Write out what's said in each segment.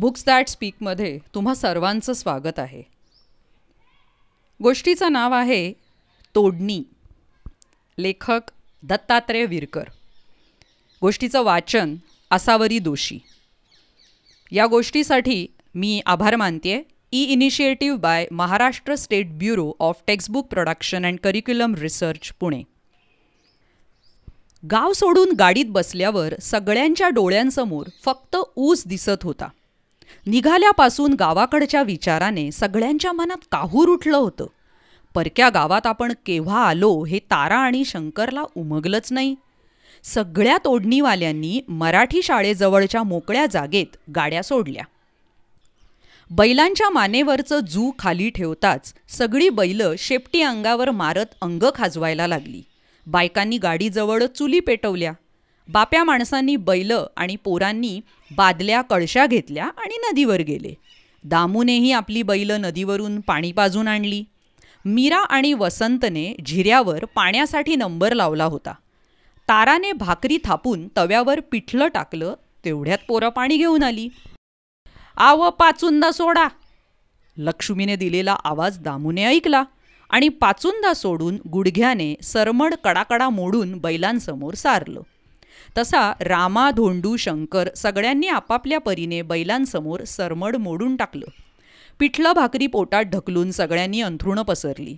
books that स्पीकमध्ये तुम्हा सर्वांचं स्वागत आहे गोष्टीचं नाव आहे तोडणी लेखक दत्तात्रय विरकर गोष्टीचं वाचन असावरी दोषी या गोष्टीसाठी मी आभार मानते e initiative by Maharashtra state bureau of textbook production and curriculum research Pune गाव सोडून गाडीत बसल्यावर सगळ्यांच्या डोळ्यांसमोर फक्त ऊस दिसत होता निघाल्यापासून गावाकडच्या विचाराने सगळ्यांच्या मनात काहूर उठलं होतं परक्या गावात आपण केव्हा आलो हे तारा आणि शंकरला उमगलंच नाही सगळ्या तोडणीवाल्यांनी मराठी शाळेजवळच्या मोकळ्या जागेत गाड्या सोडल्या बैलांच्या मानेवरचं जू खाली ठेवताच सगळी बैलं शेपटी अंगावर मारत अंग खाजवायला लागली बायकांनी गाडीजवळ चुली पेटवल्या बाप्या माणसांनी बैल आणि पोरांनी बादल्या कळशा घेतल्या आणि नदीवर गेले दामूनेही आपली बैल नदीवरून पाणी पाजून आणली मीरा आणि वसंतने झिऱ्यावर पाण्यासाठी नंबर लावला होता ताराने भाकरी थापून तव्यावर पिठलं टाकलं तेवढ्यात पोरं पाणी घेऊन आली आव पाचुंदा सोडा लक्ष्मीने दिलेला आवाज दामूने ऐकला आणि पाचुंदा सोडून गुडघ्याने सरमड कडाकडा मोडून बैलांसमोर सारलं तसा रामा धोंडू शंकर सगळ्यांनी आपापल्या परीने बैलांसमोर सरमड मोडून टाकलं पिठलं भाकरी पोटात ढकलून सगळ्यांनी अंथरुणं पसरली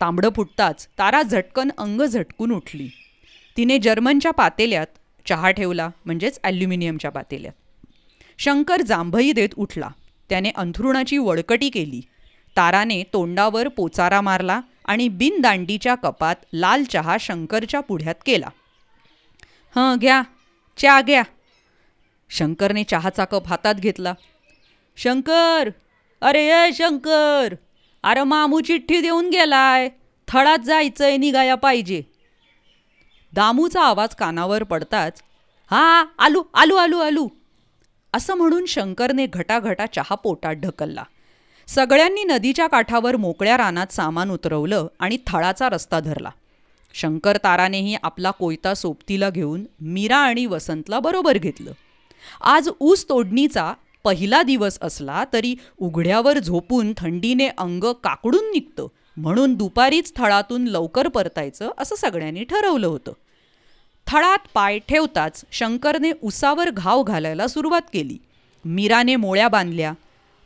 तांबडं फुटताच तारा झटकन अंग झटकून उठली तिने जर्मनच्या पातेल्यात चहा ठेवला म्हणजेच ॲल्युमिनियमच्या पातेल्यात शंकर जांभई देत उठला त्याने अंथरुणाची वळकटी केली ताराने तोंडावर पोचारा मारला आणि बिनदांडीच्या कपात लाल चहा शंकरच्या पुढ्यात केला हं घ्या चहा घ्या शंकरने चहाचा कप हातात घेतला शंकर अरे ये शंकर अरे मामू चिठ्ठी देऊन गेलाय थळात जायचंय निघाया पाहिजे दामूचा आवाज कानावर पडताच हा आलू आलू आलू आलू असं म्हणून शंकरने घटाघटा चहा पोटात ढकलला सगळ्यांनी नदीच्या काठावर मोकळ्या रानात सामान उतरवलं आणि थळाचा रस्ता धरला शंकर तारानेही आपला कोयता सोबतीला घेऊन मीरा आणि वसंतला बरोबर घेतलं आज ऊस तोडणीचा पहिला दिवस असला तरी उघड्यावर झोपून थंडीने अंग काकडून निघतं म्हणून दुपारीच थळातून लवकर परतायचं असं सगळ्यांनी ठरवलं होतं थळात पाय ठेवताच शंकरने उसावर घाव घालायला सुरुवात केली मीराने मोळ्या बांधल्या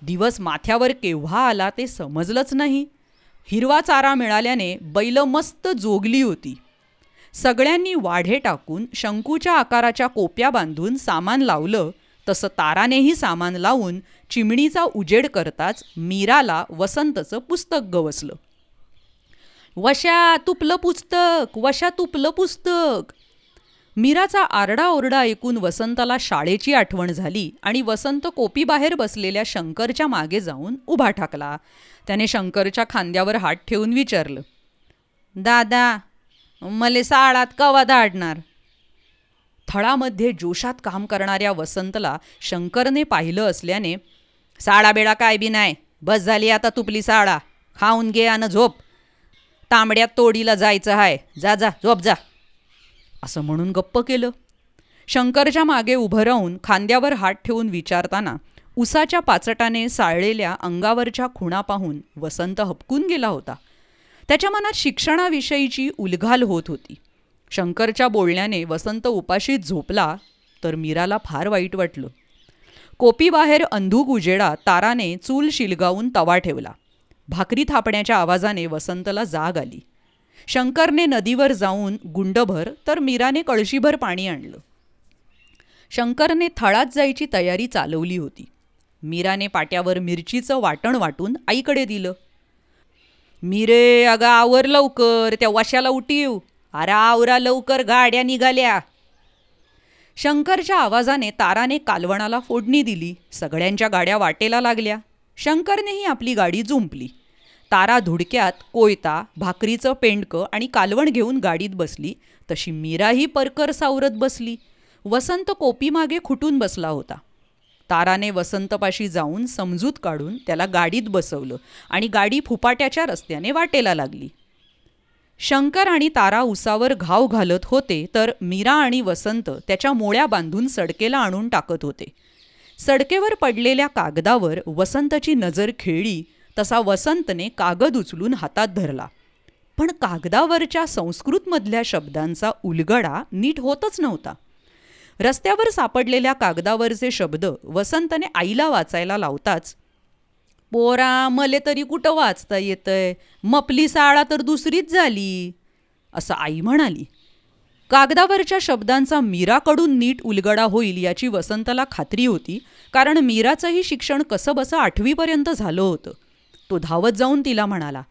दिवस माथ्यावर केव्हा आला ते समजलंच नाही हिरवा चारा मिळाल्याने बैल मस्त जोगली होती सगळ्यांनी वाढे टाकून शंकूच्या आकाराच्या कोप्या बांधून सामान लावलं तसं तारानेही सामान लावून चिमणीचा उजेड करताच मीराला वसंतचं पुस्तक गवसलं वशा तुपलं पुस्तक वशा तुपलं पुस्तक मीराचा आरडाओरडा ऐकून वसंताला शाळेची आठवण झाली आणि वसंत कोपीबाहेर बसलेल्या शंकरच्या मागे जाऊन उभा ठाकला त्याने शंकरच्या खांद्यावर हात ठेवून विचारलं दादा मले साळात कवा दाडणार थळामध्ये जोशात काम करणाऱ्या वसंतला शंकरने पाहिलं असल्याने साळा बेळा काय बी नाही बस झाली आता तुपली साळा खाऊन घे आणि झोप तांबड्या तोडीला जायचं आहे जा जा झोप जा असं म्हणून गप्प केलं शंकरच्या मागे उभं राहून खांद्यावर हात ठेवून विचारताना उसाच्या पाचटाने साळलेल्या अंगावरच्या खुणा पाहून वसंत हपकून गेला होता त्याच्या मनात शिक्षणाविषयीची उलघाल होत होती शंकरच्या बोलण्याने वसंत उपाशीत झोपला तर मीराला फार वाईट वाटलं कोपीबाहेर अंधूक उजेडा ताराने चूल शिलगावून तवा ठेवला भाकरी थापण्याच्या आवाजाने वसंतला जाग आली शंकरने नदीवर जाऊन गुंडभर तर मीराने कळशीभर पाणी आणलं शंकरने थळात जायची तयारी चालवली होती मीराने पाट्यावर मिरचीचं वाटण वाटून आईकडे दिलं मीरे अगा आवर लवकर त्या वाशाला उठीव अरा आवरा लवकर गाड्या निघाल्या शंकरच्या आवाजाने ताराने कालवणाला फोडणी दिली सगळ्यांच्या गाड्या वाटेला लागल्या शंकरनेही आपली गाडी जुंपली तारा धुडक्यात कोयता भाकरीचं पेंडकं आणि कालवण घेऊन गाडीत बसली तशी मीराही परकर सावरत बसली वसंत कोपीमागे खुटून बसला होता ताराने वसंतपाशी जाऊन समजूत काढून त्याला गाडीत बसवलं आणि गाडी फुपाट्याच्या रस्त्याने वाटेला लागली शंकर आणि तारा उसावर घाव घालत होते तर मीरा आणि वसंत त्याच्या मोळ्या बांधून सडकेला आणून टाकत होते सडकेवर पडलेल्या कागदावर वसंतची नजर खेळली तसा वसंतने कागद उचलून हातात धरला पण कागदावरच्या संस्कृतमधल्या शब्दांचा उलगडा नीट होतच नव्हता रस्त्यावर सापडलेल्या कागदावरचे शब्द वसंतने आईला वाचायला लावताच पोरा मले तरी कुठं वाचता येतंय मपली साळा तर दुसरीच झाली असं आई म्हणाली कागदावरच्या शब्दांचा मीराकडून नीट उलगडा होईल याची वसंतला खात्री होती कारण मीराचंही शिक्षण कसं बसं आठवीपर्यंत झालं होतं तो धावत जाऊन तिला म्हणाला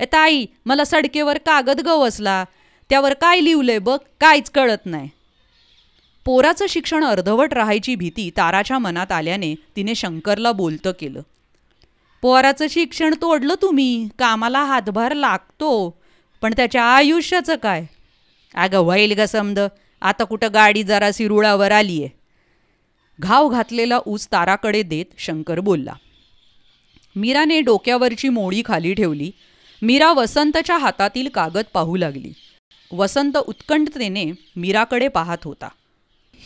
ए ताई मला सडकेवर कागद गवसला त्यावर काय लिवलंय बघ काहीच कळत नाही पोराचं शिक्षण अर्धवट राहायची भीती ताराच्या मनात आल्याने तिने शंकरला बोलतं केलं पोराचं शिक्षण तोडलं तुम्ही कामाला हातभार लागतो पण त्याच्या आयुष्याचं काय अगं वाईल ग समद आता कुठं गाडी जरा सिरुळावर आली आहे घाव घातलेला ऊस ताराकडे देत शंकर बोलला मीराने डोक्यावरची मोळी खाली ठेवली मीरा वसंतच्या हातातील कागद पाहू लागली वसंत उत्कंठतेने मीराकडे पाहत होता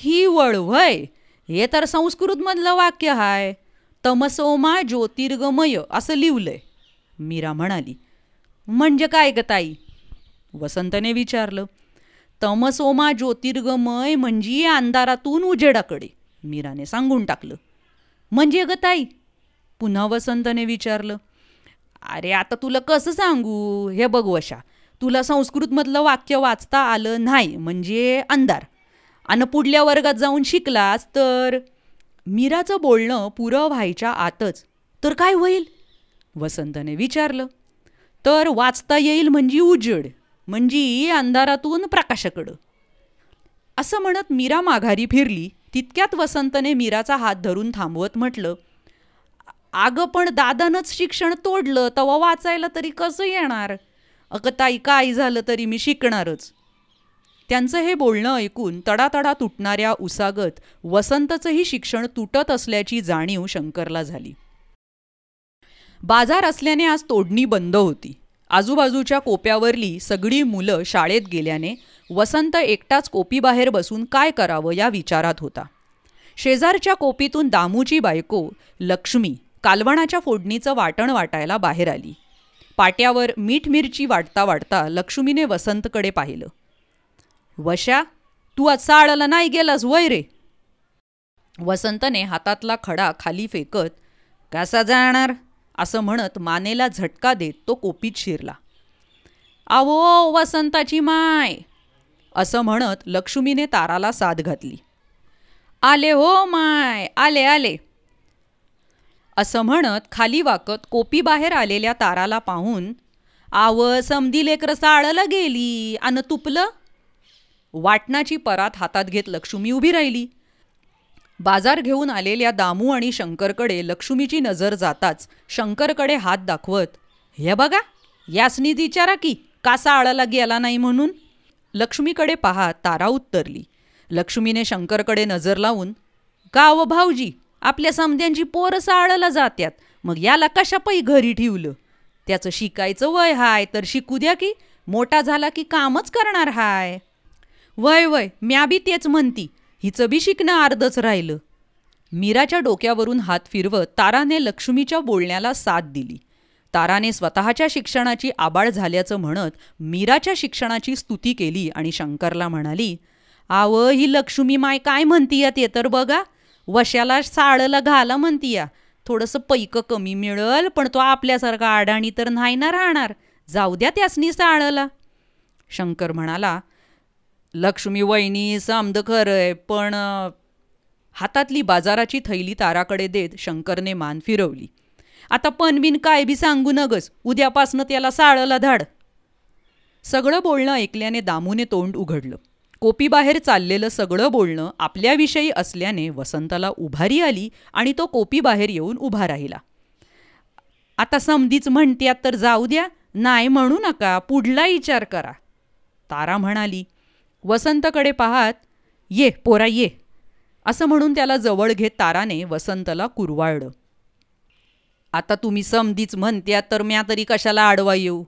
ही वळवय हे तर संस्कृतमधलं वाक्य हाय तमसोमा ज्योतिर्गमय असं लिहलंय मीरा म्हणाली म्हणजे काय ग ताई वसंतने विचारलं तमसोमा ज्योतिर्गमय म्हणजे अंधारातून उजेडाकडे मीराने सांगून टाकलं म्हणजे ग ताई पुन्हा वसंतने विचारलं अरे आता तुला कसं सांगू हे बघू अशा तुला संस्कृतमधलं वाक्य वाचता आलं नाही म्हणजे अंधार आणि पुढल्या वर्गात जाऊन शिकलास तर मीराचं बोलणं पुरं व्हायच्या आतच तर काय होईल वसंतने विचारलं तर वाचता येईल म्हणजे उजड म्हणजे अंधारातून प्रकाशाकडं असं म्हणत मीरा माघारी फिरली तितक्यात वसंतने मीराचा हात धरून थांबवत म्हटलं अगं पण दादानंच शिक्षण तोडलं तवा वाचायला तरी कसं येणार अगं ताई काय झालं तरी मी शिकणारच त्यांचं हे बोलणं ऐकून तडातडा तुटणाऱ्या उसागत वसंतचंही शिक्षण तुटत असल्याची जाणीव शंकरला झाली बाजार असल्याने आज तोडणी बंद होती आजूबाजूच्या कोप्यावरली सगळी मुलं शाळेत गेल्याने वसंत एकटाच कोपीबाहेर बसून काय करावं या विचारात होता शेजारच्या कोपीतून दामूची बायको लक्ष्मी कालवणाच्या फोडणीचं वाटण वाटायला बाहेर आली पाट्यावर मीठ मिरची वाटता वाटता लक्ष्मीने वसंतकडे पाहिलं वशा तू असा आळाला नाही गेलास वय रे वसंतने हातातला खडा खाली फेकत कसा जाणार असं म्हणत मानेला झटका देत तो कोपीत शिरला आवो वसंताची माय असं म्हणत लक्ष्मीने ताराला साथ घातली आले हो माय आले आले असं म्हणत खाली वाकत कोपी बाहेर आलेल्या ताराला पाहून आव समधी लेकर साळलं गेली अन तुपलं वाटणाची परात हातात घेत लक्ष्मी उभी राहिली बाजार घेऊन आलेल्या दामू आणि शंकरकडे लक्ष्मीची नजर जाताच शंकरकडे हात दाखवत हे बघा यासनी विचारा की कासा आळाला गेला नाही म्हणून लक्ष्मीकडे पहा तारा उत्तरली लक्ष्मीने शंकरकडे नजर लावून का भाऊजी आपल्या समध्यांची पोरं साळला जात्यात मग याला कशापाई घरी ठेवलं त्याचं शिकायचं वय हाय तर शिकू द्या की मोठा झाला की कामच करणार हाय वय वय म्या बी तेच म्हणती हिचं बी शिकणं अर्धच राहिलं मीराच्या डोक्यावरून हात फिरवत ताराने लक्ष्मीच्या बोलण्याला साथ दिली ताराने स्वतःच्या शिक्षणाची आबाळ झाल्याचं म्हणत मीराच्या शिक्षणाची स्तुती केली आणि शंकरला म्हणाली आव ही लक्ष्मी माय काय म्हणती ते तर बघा वशाला साळला घाला म्हणतीया थोडंसं पैकं कमी मिळल पण तो आपल्यासारखा आडाणी तर नाही ना राहणार जाऊ द्या त्यासनी साळला शंकर म्हणाला लक्ष्मी वहिनी समद खरंय पण हातातली बाजाराची थैली ताराकडे देत शंकरने मान फिरवली आता पनबीन काय बी सांगू नगस उद्यापासनं त्याला साळला धाड सगळं बोलणं ऐकल्याने दामूने तोंड उघडलं कोपीबाहेर चाललेलं सगळं बोलणं आपल्याविषयी असल्याने वसंताला उभारी आली आणि तो कोपीबाहेर येऊन उभा राहिला आता समधीच म्हणत्या तर जाऊ द्या नाही म्हणू नका पुढला विचार करा तारा म्हणाली वसंतकडे पाहात ये पोरा ये असं म्हणून त्याला जवळ घेत ताराने वसंतला कुरवाळलं आता तुम्ही समधीच म्हणत्या तर म्या तरी कशाला आडवा येऊ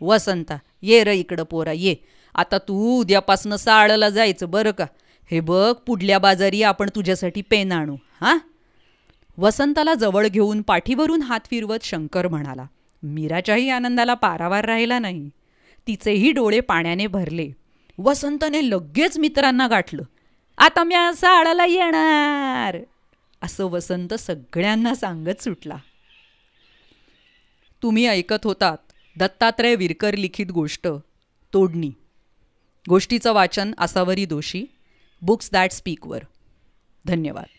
वसंता ये र इकडं पोरा ये आता तू उद्यापासनं साळला जायचं बरं का हे बघ पुढल्या बाजारी आपण तुझ्यासाठी पेन आणू हां वसंताला जवळ घेऊन पाठीवरून हात फिरवत शंकर म्हणाला मीराच्याही आनंदाला पारावार राहिला नाही तिचेही डोळे पाण्याने भरले वसंतने लगेच मित्रांना गाठलं आता मी असा आळाला येणार असं वसंत सगळ्यांना सांगत सुटला तुम्ही ऐकत होतात दत्तात्रय विरकर लिखित गोष्ट तोडणी गोष्टीचं वाचन असावरी दोषी बुक्स दॅट स्पीकवर धन्यवाद